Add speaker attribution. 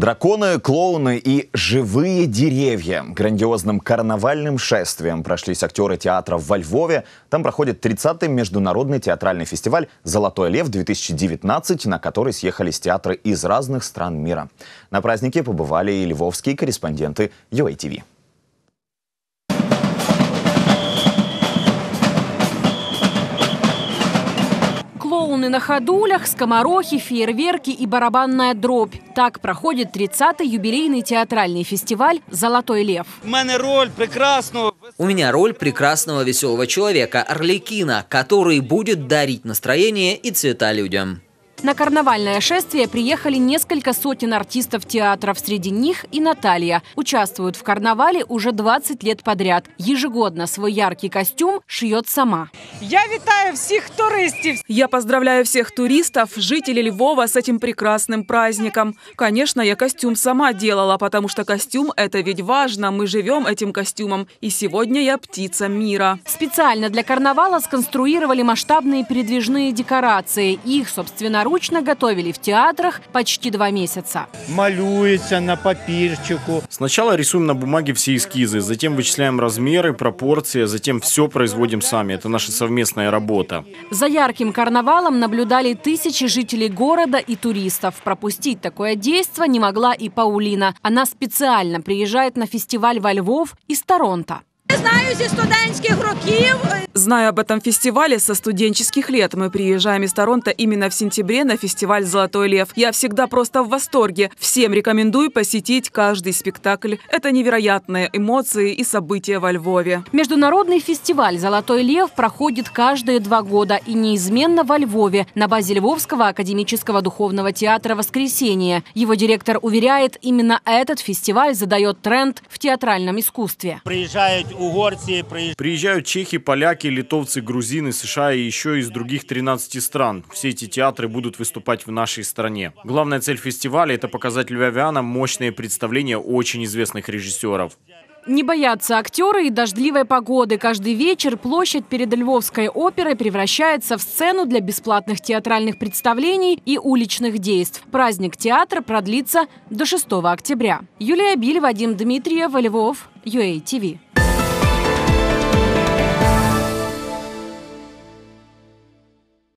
Speaker 1: Драконы, клоуны и живые деревья. Грандиозным карнавальным шествием прошлись актеры театра во Львове. Там проходит 30-й международный театральный фестиваль «Золотой лев-2019», на который съехались театры из разных стран мира. На празднике побывали и львовские корреспонденты UATV.
Speaker 2: Струны на ходулях, скоморохи, фейерверки и барабанная дробь. Так проходит 30-й юбилейный театральный фестиваль «Золотой лев».
Speaker 3: У меня роль прекрасного... У меня роль прекрасного веселого человека, Орликина, который будет дарить настроение и цвета людям.
Speaker 2: На карнавальное шествие приехали несколько сотен артистов театров. Среди них и Наталья. Участвуют в карнавале уже 20 лет подряд. Ежегодно свой яркий
Speaker 4: костюм шьет сама. Я витаю всех туристов. Я поздравляю всех туристов, жителей Львова с этим прекрасным праздником. Конечно, я костюм сама делала, потому что костюм – это ведь важно. Мы живем этим костюмом. И сегодня я птица мира.
Speaker 2: Специально для карнавала сконструировали масштабные передвижные декорации. Их, собственно, собственноручно готовили в театрах почти два месяца.
Speaker 3: Малюется на папирчику. Сначала рисуем на бумаге все эскизы, затем вычисляем размеры, пропорции, затем все производим сами. Это наша совместная работа.
Speaker 2: За ярким карнавалом наблюдали тысячи жителей города и туристов. Пропустить такое действо не могла и Паулина. Она
Speaker 4: специально приезжает на фестиваль во Львов из Торонто
Speaker 2: знаю зі студентських
Speaker 4: років. Зная об этом фестивале со студенческих лет, мы приезжаем из Торонто именно в сентябре на фестиваль «Золотой лев». Я всегда просто в восторге. Всем рекомендую посетить каждый спектакль. Это невероятные эмоции и события во Львове.
Speaker 2: Международный фестиваль «Золотой лев» проходит каждые два года и неизменно во Львове на базе Львовского академического духовного театра «Воскресенье». Его директор уверяет, именно этот фестиваль задает тренд в театральном искусстве.
Speaker 3: Приезжают угорцы приезжают. Приезжают чехи, поляки, литовцы, грузины, США и еще из других 13 стран. Все эти театры будут выступать в нашей стране. Главная цель фестиваля – это показать львовянам мощные представления очень известных режиссеров.
Speaker 2: Не боятся актеры и дождливой погоды. Каждый вечер площадь перед Львовской оперой превращается в сцену для бесплатных театральных представлений и уличных действий. Праздник театра продлится до 6 октября. Юлия Биль, Вадим Дмитриев, Львов, UATV.